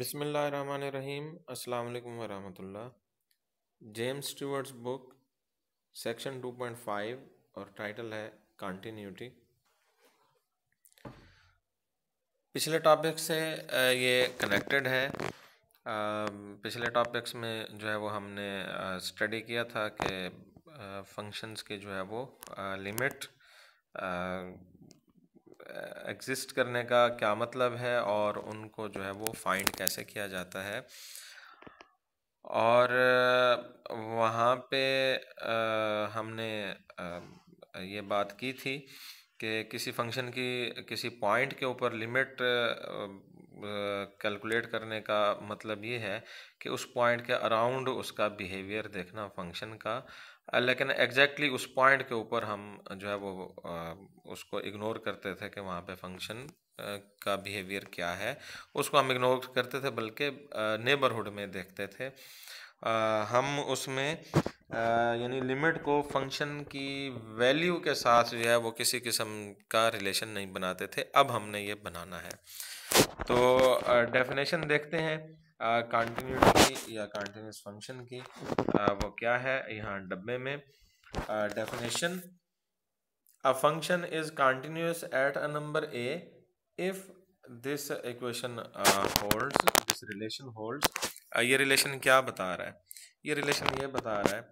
बिसमीम अल्लाम वरहमल जेम्स स्टीवर्ट्स बुक सेक्शन 2.5 और टाइटल है कंटिन्यूटी पिछले टॉपिक से ये कनेक्टेड है पिछले टॉपिक्स में जो है वो हमने स्टडी किया था कि फंक्शंस के जो है वो लिमिट एग्ज़िस्ट करने का क्या मतलब है और उनको जो है वो फाइंड कैसे किया जाता है और वहाँ पे हमने ये बात की थी कि किसी फंक्शन की किसी पॉइंट के ऊपर लिमिट कैलकुलेट करने का मतलब ये है कि उस पॉइंट के अराउंड उसका बिहेवियर देखना फंक्शन का लेकिन एग्जैक्टली exactly उस पॉइंट के ऊपर हम जो है वो उसको इग्नोर करते थे कि वहाँ पे फंक्शन का बिहेवियर क्या है उसको हम इग्नोर करते थे बल्कि नेबरहुड में देखते थे हम उसमें यानी लिमिट को फंक्शन की वैल्यू के साथ जो है वो किसी किस्म का रिलेशन नहीं बनाते थे अब हमने ये बनाना है तो डेफिनेशन देखते हैं कंटिन्यूटी या कंटिन्यूस फंक्शन की वो क्या है यहाँ डब्बे में definition a function is continuous at a number a if this equation holds this relation holds ये रिलेशन क्या बता रहा है ये रिलेशन ये बता रहा है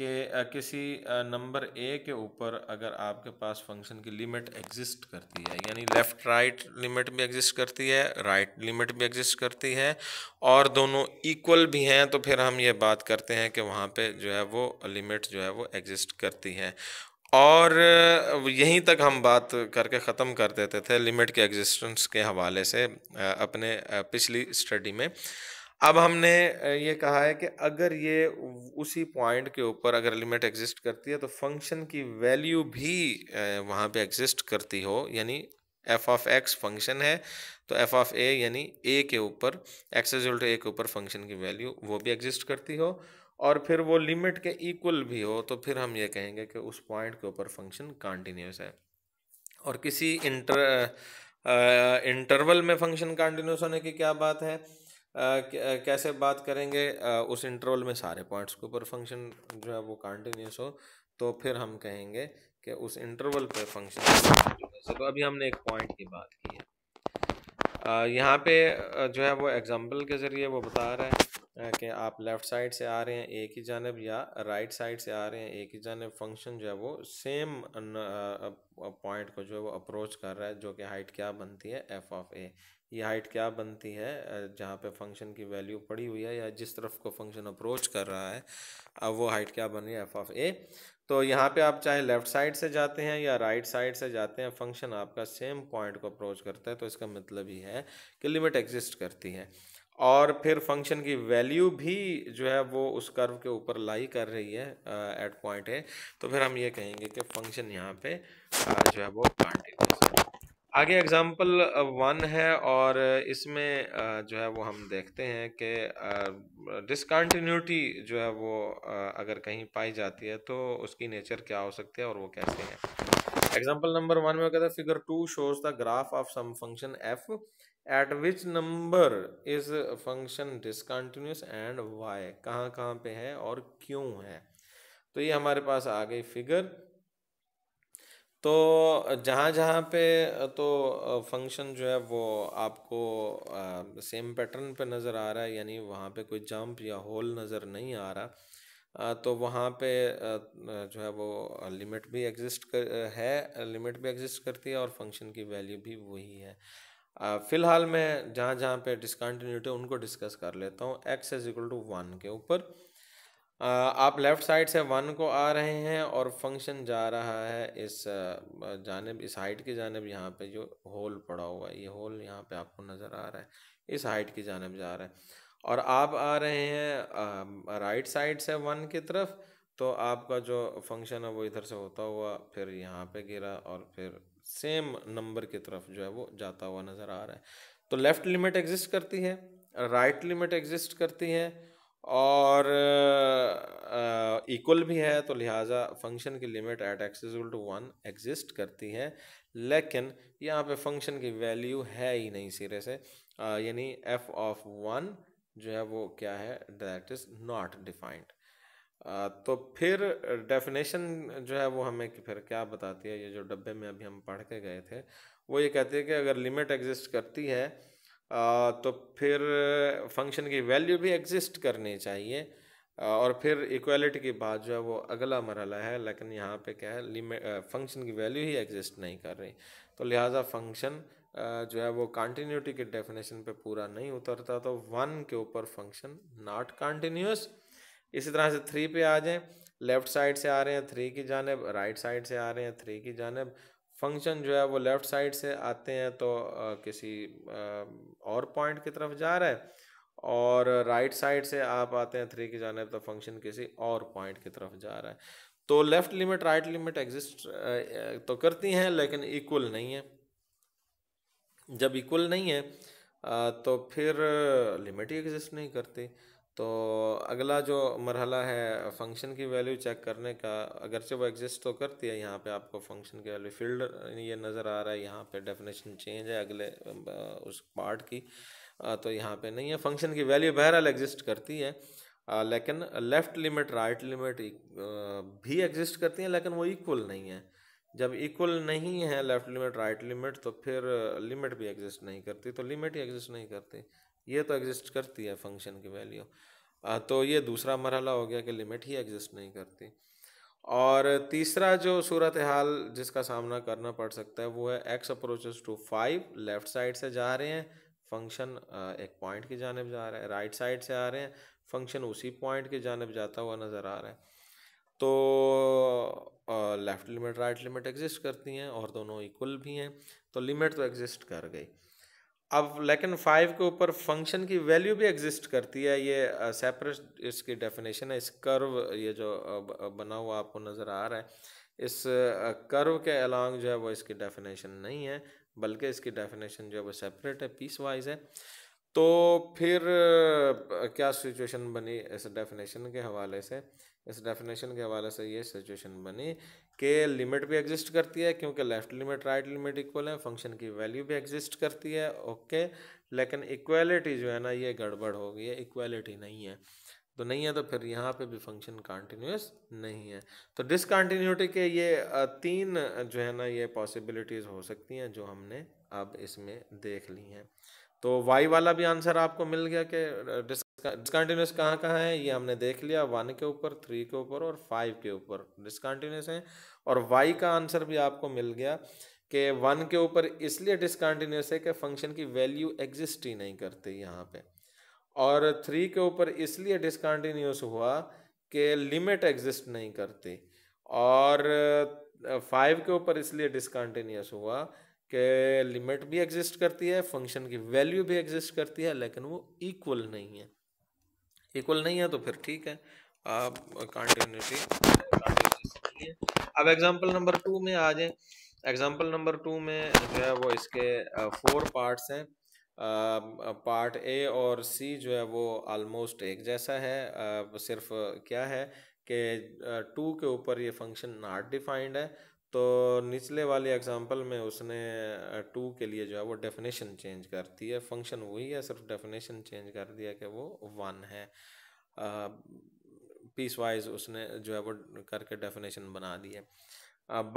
कि किसी नंबर ए के ऊपर अगर आपके पास फंक्शन की लिमिट एग्जिस्ट करती है यानी लेफ़्ट राइट लिमिट भी एग्जिस्ट करती है राइट right लिमिट भी एग्जिस्ट करती है और दोनों इक्वल भी हैं तो फिर हम ये बात करते हैं कि वहाँ पे जो है वो लिमिट जो है वो एग्जिस्ट करती है और यहीं तक हम बात करके ख़त्म कर देते थे लिमिट के एग्जिस्टेंस के हवाले से अपने पिछली स्टडी में अब हमने ये कहा है कि अगर ये उसी पॉइंट के ऊपर अगर लिमिट एग्जिस्ट करती है तो फंक्शन की वैल्यू भी वहाँ पे एग्जिस्ट करती हो यानी एफ ऑफ एक्स फंक्शन है तो एफ ऑफ ए यानी ए के ऊपर एक्स रिजल्ट ए के ऊपर फंक्शन की वैल्यू वो भी एग्जिस्ट करती हो और फिर वो लिमिट के इक्वल भी हो तो फिर हम ये कहेंगे कि उस पॉइंट के ऊपर फंक्शन कॉन्टीन्यूस है और किसी इंटर इंटरवल में फंक्शन कॉन्टीन्यूस होने की क्या बात है कैसे बात करेंगे उस इंटरवल में सारे पॉइंट्स के ऊपर फंक्शन जो है वो कॉन्टीन्यूस हो तो फिर हम कहेंगे कि उस इंटरवल पे फंक्शन तो अभी हमने एक पॉइंट की बात की है यहाँ पे जो है वो एग्जांपल के ज़रिए वो बता रहा है कि आप लेफ़्ट साइड से आ रहे हैं एक ही जानब या राइट साइड से आ रहे हैं एक ही जानब फंक्शन जो है वो सेम पॉइंट को जो है वो अप्रोच कर रहा है जो कि हाइट क्या बनती है एफ ऑफ ए ये हाइट क्या बनती है जहाँ पे फंक्शन की वैल्यू पड़ी हुई है या जिस तरफ को फंक्शन अप्रोच कर रहा है अब वो हाइट क्या बन रही है एफ ऑफ ए तो यहाँ पे आप चाहे लेफ़्ट साइड से जाते हैं या राइट साइड से जाते हैं फंक्शन आपका सेम पॉइंट को अप्रोच करता है तो इसका मतलब ये है कि लिमिट एग्जिस्ट करती है और फिर फंक्शन की वैल्यू भी जो है वो उस कर्व के ऊपर लाई कर रही है एट uh, पॉइंट है तो फिर हम ये कहेंगे कि फंक्शन यहाँ पे uh, जो है वो कॉन्टिन्यूस है आगे एग्जाम्पल वन uh, है और इसमें जो है वो हम देखते हैं कि डिसकॉन्टीन्यूटी जो है वो अगर कहीं पाई जाती है तो उसकी नेचर क्या हो सकती है और वो कैसे है एग्जाम्पल नंबर वन में कहता है figure two shows the graph of some function F at which number is function discontinuous and why कहाँ कहाँ पे है और क्यों है तो ये हमारे पास आ गई फिगर तो जहाँ जहाँ पे तो फंक्शन जो है वो आपको सेम पैटर्न पे नज़र आ रहा है यानी वहाँ पे कोई जंप या होल नज़र नहीं आ रहा तो वहाँ पे जो है वो लिमिट भी एग्जिस्ट कर है लिमिट भी एग्जिस्ट करती है और फंक्शन की वैल्यू भी वही है फ़िलहाल मैं जहाँ जहाँ पे डिसकन्टिन्यूटी उनको डिस्कस कर लेता हूँ X is equal to one के ऊपर आप लेफ़्ट साइड से वन को आ रहे हैं और फंक्शन जा रहा है इस जानब इस हाइट की जानब यहाँ पे जो होल पड़ा हुआ है ये होल यहाँ पे आपको नज़र आ रहा है इस हाइट की जानब जा रहा है और आप आ रहे हैं राइट साइड से वन की तरफ तो आपका जो फंक्शन है वो इधर से होता हुआ फिर यहाँ पे गिरा और फिर सेम नंबर की तरफ जो है वो जाता हुआ नज़र आ रहा है तो लेफ़्ट लिमिट एग्जिस्ट करती है राइट लिमिट एग्जिस्ट करती है और इक्वल भी है तो लिहाजा फंक्शन की limit at X equal to one exist करती है लेकिन यहाँ पे फंक्शन की वैल्यू है ही नहीं सिरे से यानी एफ ऑफ वन जो है वो क्या है दैट इज़ नॉट डिफाइंड तो फिर डेफिनेशन जो है वो हमें फिर क्या बताती है ये जो डब्बे में अभी हम पढ़ के गए थे वो ये कहती है कि अगर लिमिट एग्जिस्ट करती है तो फिर फंक्शन की वैल्यू भी एग्जिस्ट करनी चाहिए और फिर इक्वलिटी की बात जो है वो अगला मरला है लेकिन यहाँ पे क्या है लिमिट फंक्शन की वैल्यू ही एग्जिस्ट नहीं कर रही तो लिहाजा फंक्शन जो है वो कॉन्टीन्यूटी के डेफिनेशन पे पूरा नहीं उतरता तो वन के ऊपर फंक्शन नॉट कॉन्टीन्यूस इसी तरह से थ्री पे आ जाएं लेफ़्ट साइड से आ रहे हैं थ्री की जानब राइट साइड से आ रहे हैं थ्री की जानब फंक्शन जो है वो लेफ़्ट साइड से आते हैं तो आ, किसी आ, और पॉइंट की तरफ जा रहा है और राइट साइड से आप आते हैं थ्री की जानब तो फंक्शन किसी और पॉइंट की तरफ जा रहा है तो left limit right limit exist तो करती हैं लेकिन इक्वल नहीं है जब इक्वल नहीं है तो फिर लिमिट ही एग्जिस्ट नहीं करती तो अगला जो मरहला है फंक्शन की वैल्यू चेक करने का अगरचे वो एग्जिस्ट तो करती है यहाँ पे आपको फंक्शन की वैल्यू फील्ड ये नज़र आ रहा है यहाँ पे डेफिनेशन चेंज है अगले उस पार्ट की तो यहाँ पे नहीं है फंक्शन की वैल्यू बहरहाल एग्जिस्ट e, करती है लेकिन लेफ़्ट लिमिट राइट लिमिट भी एग्जिस्ट करती हैं लेकिन वो इक्वल नहीं है जब इक्वल नहीं है लेफ़्ट लिमिट राइट लिमिट तो फिर लिमिट भी एग्जिस्ट नहीं करती तो लिमिट ही एग्जिस्ट नहीं करती ये तो एग्जिस्ट करती है फंक्शन की वैल्यू तो ये दूसरा मरहला हो गया कि लिमिट ही एग्जिस्ट नहीं करती और तीसरा जो सूरत हाल जिसका सामना करना पड़ सकता है वो है X approaches to five left side से जा रहे हैं फंक्शन एक पॉइंट की जानब जा रहा है राइट साइड से आ रहे हैं फंक्शन उसी पॉइंट की जानब जाता हुआ नज़र आ रहा है तो left limit right limit exist करती हैं और दोनों इक्वल भी हैं तो लिमिट तो एग्जिस्ट कर गई अब लेकिन फाइव के ऊपर फंक्शन की वैल्यू भी एग्जिस्ट करती है ये सेपरेट uh, इसकी डेफिनेशन है इस कर्व ये जो uh, uh, बना हुआ आपको नज़र आ रहा है इस कर्व के अलॉन्ग जो है वो इसकी डेफिनेशन नहीं है बल्कि इसकी डेफिनेशन जो है वो सेपरेट है पीस वाइज है तो फिर क्या सिचुएशन बनी इस डेफिनेशन के हवाले से इस डेफिनेशन के हवाले से ये सिचुएशन बनी कि लिमिट भी एग्जिस्ट करती है क्योंकि left limit right limit equal है फंक्शन की वैल्यू भी एग्जिस्ट करती है ओके लेकिन इक्वलिटी जो है ना ये गड़बड़ हो गई है इक्वलिटी नहीं है तो नहीं है तो फिर यहाँ पे भी फंक्शन कॉन्टीन्यूस नहीं है तो डिसकॉन्टीन्यूटी के ये तीन जो है ना ये पॉसिबिलिटीज़ हो सकती हैं जो हमने अब इसमें देख ली हैं तो वाई वाला भी आंसर आपको मिल गया कि डिस्कंटिन्यूस कहाँ कहाँ है ये हमने देख लिया वन के ऊपर थ्री के ऊपर और फाइव के ऊपर डिस्कंटिन्यूस है और वाई का आंसर भी आपको मिल गया कि वन के ऊपर इसलिए डिस्कंटिन्यूस है कि फंक्शन की वैल्यू एग्जिस्ट ही नहीं करती यहाँ पे और थ्री के ऊपर इसलिए डिस्कंटिन्यूस हुआ कि लिमिट एग्जिस्ट नहीं करती और फाइव के ऊपर इसलिए डिसकंटिन्यूस हुआ कि लिमिट भी एग्जिस्ट करती है फंक्शन की वैल्यू भी एग्जिस्ट करती है लेकिन वो इक्वल नहीं है इक्वल नहीं है तो फिर ठीक है आप कंटिन्यूटी अब एग्जांपल नंबर टू में आ जाए एग्जांपल नंबर टू में जो है वो इसके फोर पार्ट्स हैं पार्ट ए और सी जो है वो आलमोस्ट एक जैसा है सिर्फ क्या है कि टू के ऊपर ये फंक्शन नॉट डिफाइंड है तो निचले वाले एग्जाम्पल में उसने टू के लिए जो है वो डेफिनेशन चेंज कर दी है फंक्शन वही है सिर्फ डेफिनेशन चेंज कर दिया कि वो वन है पीस वाइज उसने जो है वो करके डेफिनेशन बना दी है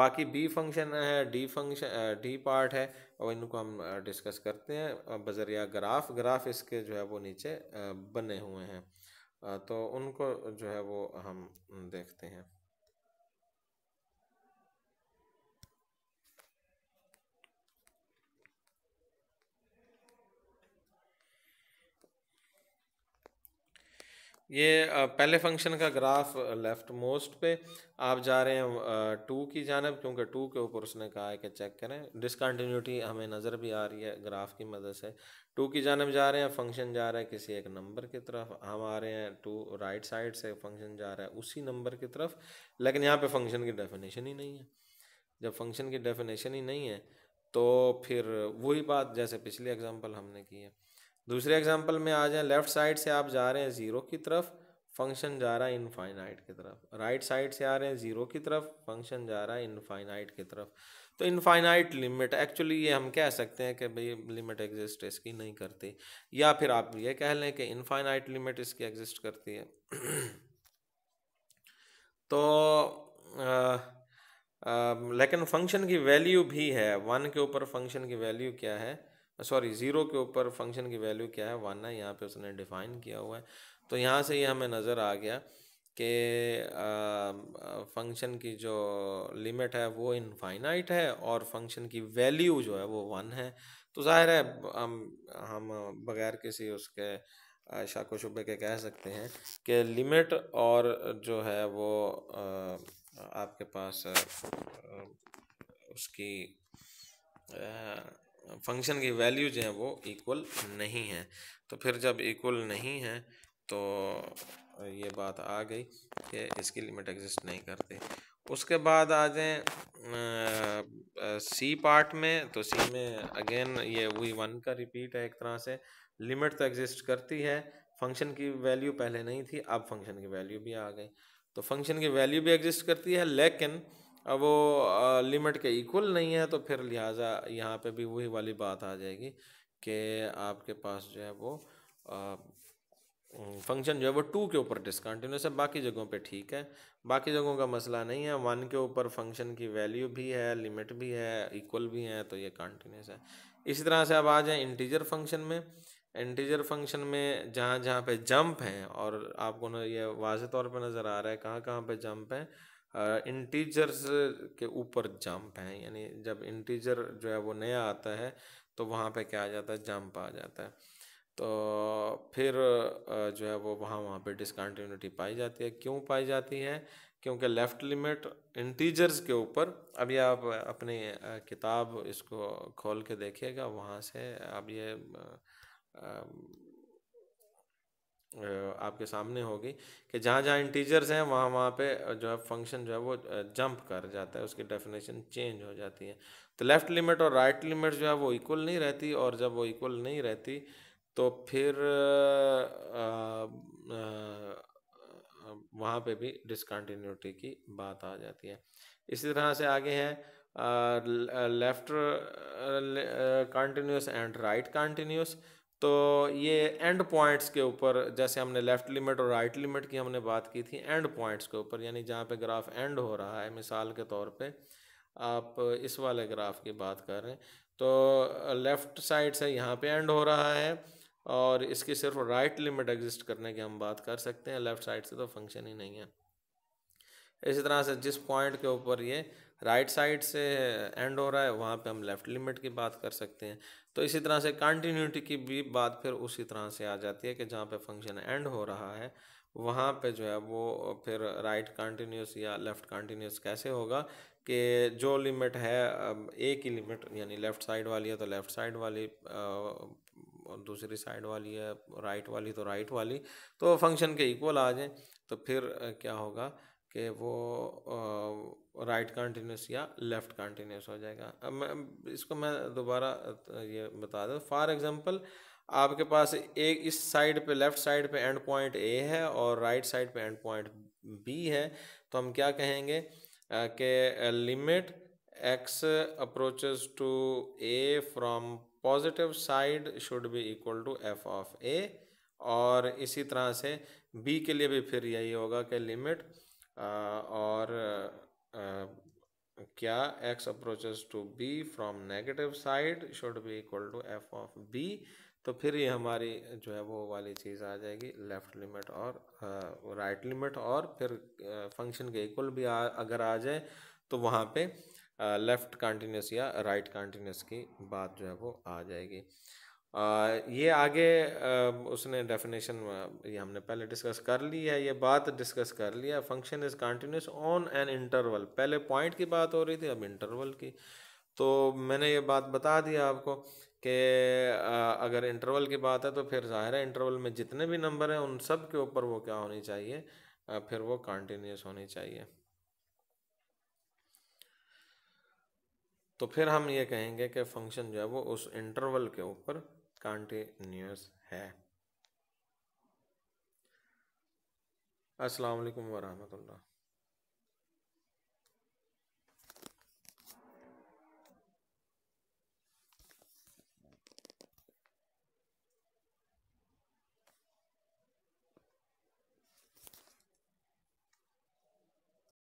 बाकी बी फंक्शन है डी फंक्शन डी पार्ट है और इनको हम डिस्कस करते हैं बजरिया ग्राफ ग्राफ इसके जो है वो नीचे बने हुए हैं तो उनको जो है वो हम देखते हैं ये पहले फंक्शन का ग्राफ लेफ्ट मोस्ट पे आप जा रहे हैं टू की जानब क्योंकि टू के ऊपर उसने कहा है कि चेक करें डिसकन्टीन्यूटी हमें नज़र भी आ रही है ग्राफ की मदद से टू की जानब जा रहे हैं फंक्शन जा रहा है किसी एक नंबर की तरफ हम आ रहे हैं टू राइट साइड से फंक्शन जा रहा है उसी नंबर की तरफ लेकिन यहाँ पर फंक्शन की डेफिनेशन ही नहीं है जब फंक्शन की डेफिनेशन ही नहीं है तो फिर वही बात जैसे पिछले एग्जाम्पल हमने की है दूसरे एग्जाम्पल में आ जाए लेफ्ट साइड से आप जा रहे हैं ज़ीरो की तरफ फंक्शन जा रहा है इनफाइनाइट की तरफ राइट साइड से आ रहे हैं ज़ीरो की तरफ फंक्शन जा रहा है इनफाइनाइट की तरफ तो इनफाइनाइट लिमिट एक्चुअली ये हम कह सकते हैं कि भाई लिमिट एग्जिस्ट इसकी नहीं करती या फिर आप ये कह लें कि इनफाइनाइट लिमिट इसकी एग्जिस्ट करती है तो आ, आ, लेकिन फंक्शन की वैल्यू भी है वन के ऊपर फंक्शन की वैल्यू क्या है सॉरी ज़ीरो के ऊपर फंक्शन की वैल्यू क्या है वन है यहाँ पे उसने डिफ़ाइन किया हुआ है तो यहाँ से ही हमें नज़र आ गया कि फंक्शन की जो लिमिट है वो इनफाइनाइट है और फंक्शन की वैल्यू जो है वो वन है तो ज़ाहिर है हम हम बग़ैर किसी उसके शाको शुबे के कह सकते हैं कि लिमिट और जो है वो आपके पास उसकी फंक्शन की वैल्यू जो है वो इक्वल नहीं है तो फिर जब इक्वल नहीं है तो ये बात आ गई कि इसकी लिमिट एग्जिस्ट नहीं करती उसके बाद आ जाएँ सी पार्ट में तो सी में अगेन ये वही वन का रिपीट है एक तरह से लिमिट तो एग्जिस्ट करती है फंक्शन की वैल्यू पहले नहीं थी अब फंक्शन की वैल्यू भी आ गई तो फंक्शन की वैल्यू भी एग्जिस्ट करती है लेकिन वो लिमिट के इक्वल नहीं है तो फिर लिहाजा यहाँ पे भी वही वाली बात आ जाएगी कि आपके पास जो है वो फंक्शन जो है वो टू के ऊपर डिस्कंटिन्यूस है बाकी जगहों पे ठीक है बाकी जगहों का मसला नहीं है वन के ऊपर फंक्शन की वैल्यू भी है लिमिट भी है इक्वल भी है तो ये कंटिन्यूस है इसी तरह से अब आ जाए इंटीजर फंक्शन में इंटीजर फंक्शन में जहाँ जहाँ पे जंप हैं और आपको ना ये वाज तौर पे नज़र आ रहा है कहाँ कहाँ पे जंप है इंटीजर्स के ऊपर जंप है यानी जब इंटीजर जो है वो नया आता है तो वहाँ पे क्या आ जाता है जंप आ जाता है तो फिर जो है वो वहाँ वहाँ पे डिसकंटिन्यूटी पाई जाती है क्यों पाई जाती है क्योंकि लेफ़्ट लिमिट इंटीजर्स के ऊपर अभी आप अपनी किताब इसको खोल के देखिएगा वहाँ से अब ये आपके सामने होगी कि जहाँ जहाँ इंटीजर्स हैं वहाँ वहाँ पे जो है फंक्शन जो है वो जंप कर जाता है उसकी डेफिनेशन चेंज हो जाती है तो लेफ़्ट लिमिट और राइट right लिमिट जो है वो इक्वल नहीं रहती और जब वो इक्वल नहीं रहती तो फिर वहाँ पे भी डिसकंटिन्यूटी की बात आ जाती है इसी तरह से आगे है left continuous and right continuous तो ये एंड पॉइंट्स के ऊपर जैसे हमने लेफ़्ट लिमिट और राइट लिमिट की हमने बात की थी एंड पॉइंट्स के ऊपर यानी जहाँ पे ग्राफ एंड हो रहा है मिसाल के तौर पे आप इस वाले ग्राफ की बात कर रहे हैं तो लेफ़्ट साइड से यहाँ पे एंड हो रहा है और इसकी सिर्फ राइट लिमिट एग्जिस्ट करने की हम बात कर सकते हैं लेफ़्ट साइड से तो फंक्शन ही नहीं है इसी तरह से जिस पॉइंट के ऊपर ये राइट साइड से एंड हो रहा है वहाँ पे हम लेफ़्ट लिमिट की बात कर सकते हैं तो इसी तरह से कंटिन्यूटी की भी बात फिर उसी तरह से आ जाती है कि जहाँ पे फंक्शन एंड हो रहा है वहाँ पे जो है वो फिर राइट कंटिन्यूस या लेफ़्ट कंटिन्यूस कैसे होगा कि जो लिमिट है ए की लिमिट यानी लेफ़्ट साइड वाली है तो लेफ़्ट साइड वाली और दूसरी साइड वाली है राइट वाली तो राइट वाली तो फंक्शन के इक्वल आ जाए तो फिर क्या होगा कि वो राइट कंटिन्यूस या लेफ़्ट कंटिन्यूस हो जाएगा अब मैं इसको मैं दोबारा ये बता दूँ फॉर एग्ज़ाम्पल आपके पास एक इस साइड पे लेफ़्ट साइड पे एंड पॉइंट ए है और राइट साइड पे एंड पॉइंट बी है तो हम क्या कहेंगे कि limit X approaches to A from positive side should be equal to F of A और इसी तरह से बी के लिए भी फिर यही होगा कि लिमिट और क्या x approaches to b from negative side should be equal to f of b तो फिर ये हमारी जो है वो वाली चीज़ आ जाएगी लेफ़्ट लिमिट और राइट लिमिट और फिर फंक्शन के इक्वल भी आ, अगर आ जाए तो वहाँ पे लेफ़्ट कंटिन्यूस या राइट right कंटिन्यूस की बात जो है वो आ जाएगी ये आगे उसने डेफिनेशन ये हमने पहले डिस्कस कर ली है ये बात डिस्कस कर ली है function is continuous on an interval पहले पॉइंट की बात हो रही थी अब इंटरवल की तो मैंने ये बात बता दी आपको कि अगर इंटरवल की बात है तो फिर ज़ाहिर है इंटरवल में जितने भी नंबर हैं उन सब के ऊपर वो क्या होनी चाहिए फिर वो कंटिन्यूस होनी चाहिए तो फिर हम ये कहेंगे कि फंक्शन जो है वो उस इंटरवल के ऊपर कंटिन्यूस है अस्सलाम वालेकुम वरहमतुल्लाह